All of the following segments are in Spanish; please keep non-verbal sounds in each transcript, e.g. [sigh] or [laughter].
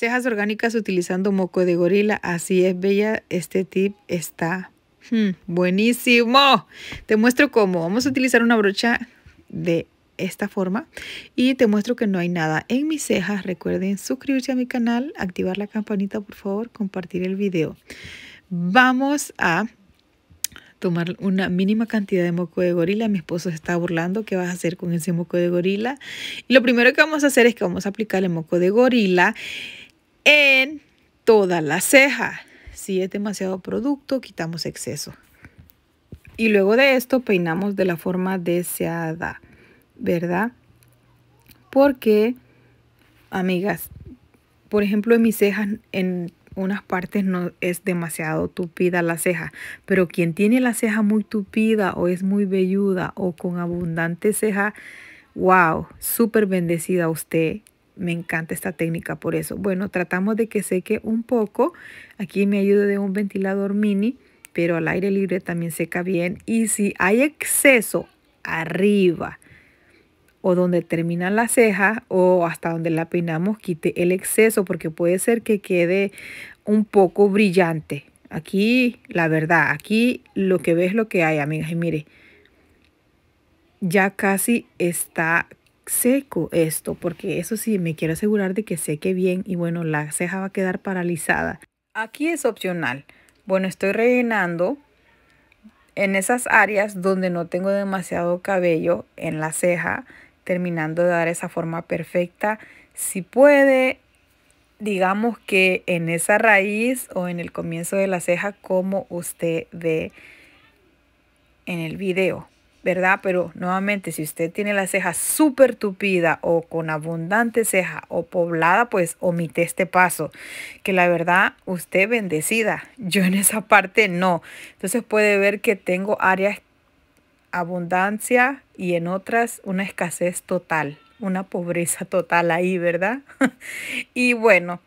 Cejas orgánicas utilizando moco de gorila. Así es, Bella. Este tip está hmm, buenísimo. Te muestro cómo. Vamos a utilizar una brocha de esta forma y te muestro que no hay nada en mis cejas. Recuerden suscribirse a mi canal, activar la campanita por favor, compartir el video. Vamos a tomar una mínima cantidad de moco de gorila. Mi esposo se está burlando. ¿Qué vas a hacer con ese moco de gorila? lo primero que vamos a hacer es que vamos a aplicar el moco de gorila en toda la ceja. Si es demasiado producto, quitamos exceso. Y luego de esto peinamos de la forma deseada, ¿verdad? Porque, amigas, por ejemplo, en mis cejas, en unas partes no es demasiado tupida la ceja, pero quien tiene la ceja muy tupida o es muy velluda o con abundante ceja, wow, súper bendecida usted me encanta esta técnica por eso. Bueno, tratamos de que seque un poco. Aquí me ayudo de un ventilador mini, pero al aire libre también seca bien. Y si hay exceso arriba o donde termina la ceja o hasta donde la peinamos, quite el exceso porque puede ser que quede un poco brillante. Aquí, la verdad, aquí lo que ves lo que hay, amigas. Y mire, ya casi está seco esto, porque eso sí, me quiero asegurar de que seque bien y bueno, la ceja va a quedar paralizada. Aquí es opcional. Bueno, estoy rellenando en esas áreas donde no tengo demasiado cabello en la ceja, terminando de dar esa forma perfecta. Si puede, digamos que en esa raíz o en el comienzo de la ceja, como usted ve en el video. ¿verdad? Pero nuevamente, si usted tiene la ceja súper tupida o con abundante ceja o poblada, pues omite este paso, que la verdad usted bendecida. [laughs] Yo en esa parte no. Entonces puede ver que tengo áreas abundancia y en otras una escasez total, una pobreza total ahí, ¿verdad? [laughs] y bueno,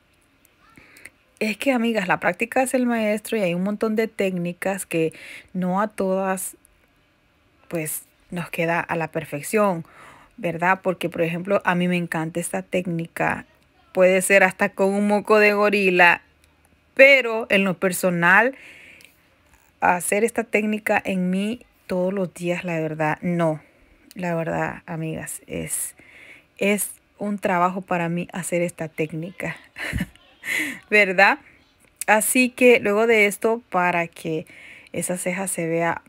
es que amigas, la práctica es el maestro y hay un montón de técnicas que no a todas pues nos queda a la perfección, ¿verdad? Porque, por ejemplo, a mí me encanta esta técnica. Puede ser hasta con un moco de gorila, pero en lo personal, hacer esta técnica en mí todos los días, la verdad, no. La verdad, amigas, es, es un trabajo para mí hacer esta técnica, [laughs] ¿verdad? Así que luego de esto, para que esa ceja se vea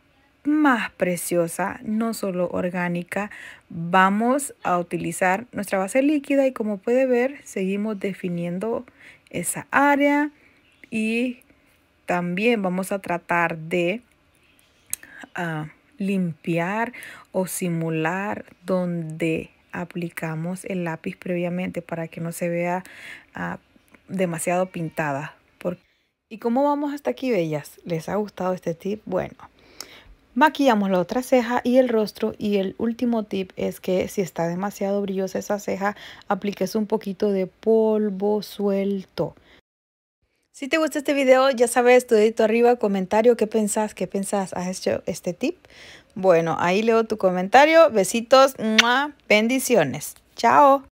más preciosa, no solo orgánica. Vamos a utilizar nuestra base líquida y como puede ver, seguimos definiendo esa área y también vamos a tratar de ah, limpiar o simular donde aplicamos el lápiz previamente para que no se vea ah, demasiado pintada. Y cómo vamos hasta aquí, bellas. ¿Les ha gustado este tip? Bueno, Maquillamos la otra ceja y el rostro y el último tip es que si está demasiado brillosa esa ceja, apliques un poquito de polvo suelto. Si te gusta este video, ya sabes, tu dedito arriba, comentario, ¿qué pensás? ¿Qué pensás? ¿Has hecho este tip? Bueno, ahí leo tu comentario. Besitos, bendiciones. Chao.